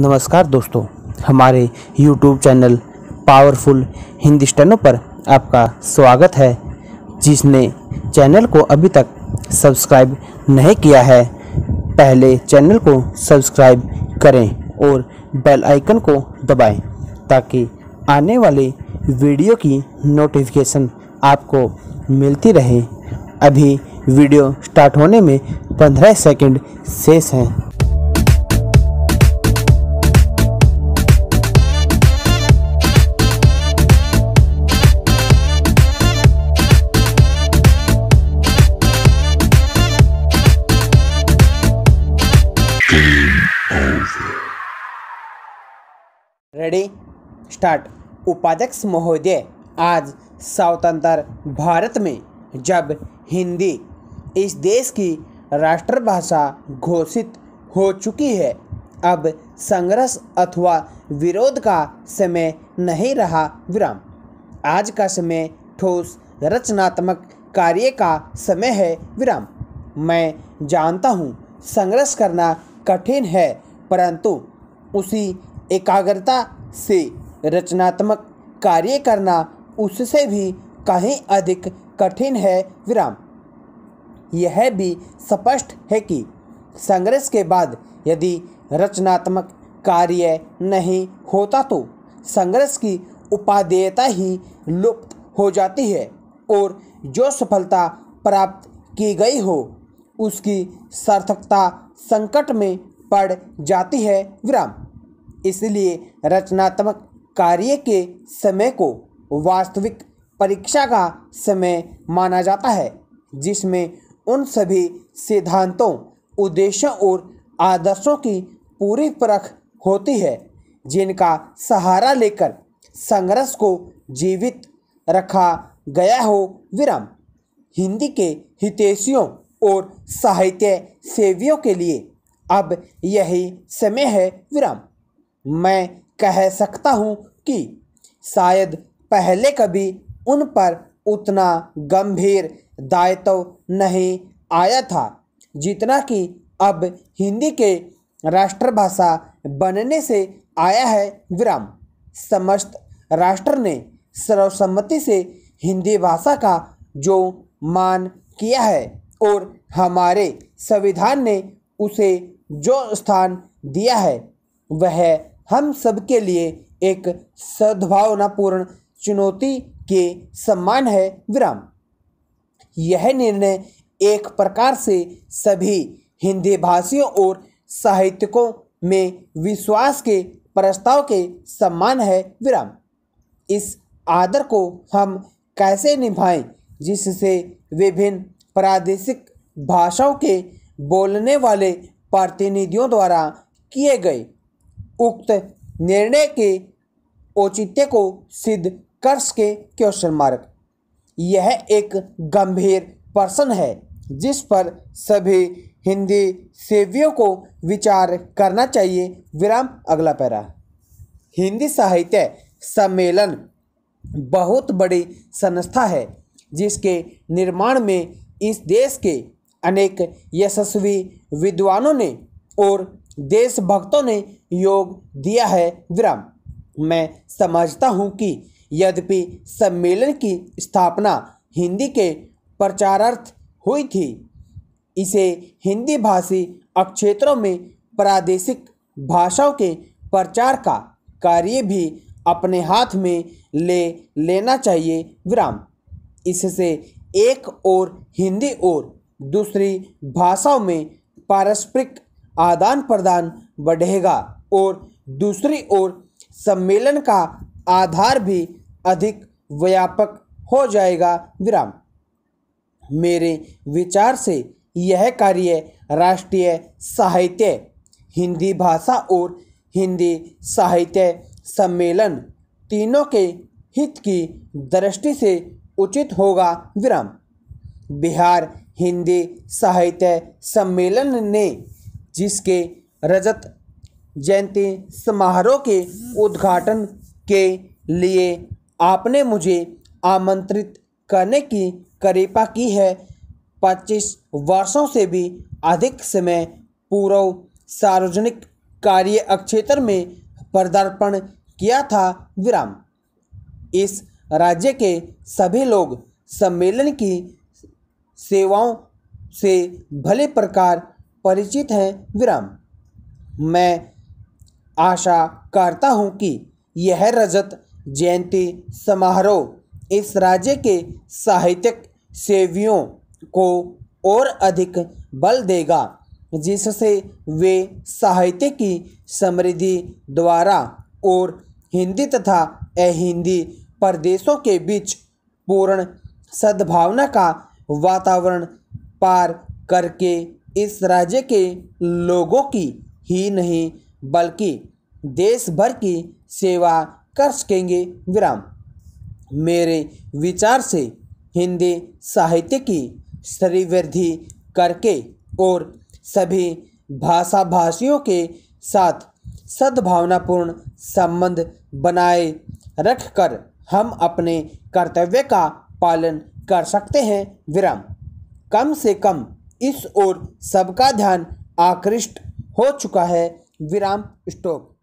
नमस्कार दोस्तों हमारे YouTube channel powerful Hindi steno पर आपका स्वागत है जिसने चैनल को अभी तक सब्सक्राइब नहीं किया है पहले चैनल को सब्सक्राइब करें और बेल आइकन को दबाएं ताकि आने वाले वीडियो की नोटिफिकेशन आपको मिलती रहे अभी वीडियो स्टार्ट होने में 15 सेकंड शेष हैं रेडी स्टार्ट उपाध्यक्ष महोदय आज स्वतंत्र भारत में जब हिंदी इस देश की राष्ट्रभाषा घोषित हो चुकी है अब संघर्ष अथवा विरोध का समय नहीं रहा विराम आज का समय ठोस रचनात्मक कार्य का समय है विराम मैं जानता हूँ संघर्ष करना कठिन है परंतु उसी एकाग्रता से रचनात्मक कार्य करना उससे भी कहीं अधिक कठिन है विराम यह भी स्पष्ट है कि संघर्ष के बाद यदि रचनात्मक कार्य नहीं होता तो संघर्ष की उपादेयता ही लुप्त हो जाती है और जो सफलता प्राप्त की गई हो उसकी सार्थकता संकट में पड़ जाती है विराम इसलिए रचनात्मक कार्य के समय को वास्तविक परीक्षा का समय माना जाता है जिसमें उन सभी सिद्धांतों उद्देश्यों और आदर्शों की पूरी परख होती है जिनका सहारा लेकर संघर्ष को जीवित रखा गया हो विराम हिंदी के हितैषियों और साहित्य सेवियों के लिए अब यही समय है विराम मैं कह सकता हूँ कि शायद पहले कभी उन पर उतना गंभीर दायित्व नहीं आया था जितना कि अब हिंदी के राष्ट्रभाषा बनने से आया है विराम समस्त राष्ट्र ने सर्वसम्मति से हिंदी भाषा का जो मान किया है और हमारे संविधान ने उसे जो स्थान दिया है वह हम सबके लिए एक सद्भावनापूर्ण चुनौती के सम्मान है विराम यह निर्णय एक प्रकार से सभी हिंदी भाषियों और साहित्यिकों में विश्वास के प्रस्ताव के सम्मान है विराम इस आदर को हम कैसे निभाएं जिससे विभिन्न प्रादेशिक भाषाओं के बोलने वाले प्रतिनिधियों द्वारा किए गए उक्त निर्णय के औचित्य को सिद्ध कर सके क्वेश्चन मार्क यह एक गंभीर प्रश्न है जिस पर सभी हिंदी सेवियों को विचार करना चाहिए विराम अगला पैरा हिंदी साहित्य सम्मेलन बहुत बड़ी संस्था है जिसके निर्माण में इस देश के अनेक यशस्वी विद्वानों ने और देशभक्तों ने योग दिया है विराम मैं समझता हूँ कि यद्यपि सम्मेलन की स्थापना हिंदी के प्रचारार्थ हुई थी इसे हिंदी भाषी अक्षेत्रों में प्रादेशिक भाषाओं के प्रचार का कार्य भी अपने हाथ में ले लेना चाहिए विराम इससे एक और हिंदी और दूसरी भाषाओं में पारस्परिक आदान प्रदान बढ़ेगा और दूसरी ओर सम्मेलन का आधार भी अधिक व्यापक हो जाएगा विराम मेरे विचार से यह कार्य राष्ट्रीय साहित्य हिंदी भाषा और हिंदी साहित्य सम्मेलन तीनों के हित की दृष्टि से उचित होगा विराम बिहार हिंदी साहित्य सम्मेलन ने जिसके रजत जयंती समारोह के उद्घाटन के लिए आपने मुझे आमंत्रित करने की कृपा की है पच्चीस वर्षों से भी अधिक समय पूर्व सार्वजनिक कार्य क्षेत्र में पदार्पण किया था विराम इस राज्य के सभी लोग सम्मेलन की सेवाओं से भले प्रकार परिचित हैं विराम मैं आशा करता हूँ कि यह रजत जयंती समारोह इस राज्य के साहित्यिक सेवियों को और अधिक बल देगा जिससे वे साहित्य की समृद्धि द्वारा और हिंदी तथा अहिंदी प्रदेशों के बीच पूर्ण सद्भावना का वातावरण पार करके इस राज्य के लोगों की ही नहीं बल्कि देश भर की सेवा कर सकेंगे विराम मेरे विचार से हिंदी साहित्य की श्रीवृद्धि करके और सभी भाषा भाषियों के साथ सद्भावनापूर्ण संबंध बनाए रखकर हम अपने कर्तव्य का पालन कर सकते हैं विराम कम से कम इस ओर सबका ध्यान आकृष्ट हो चुका है विराम स्टॉप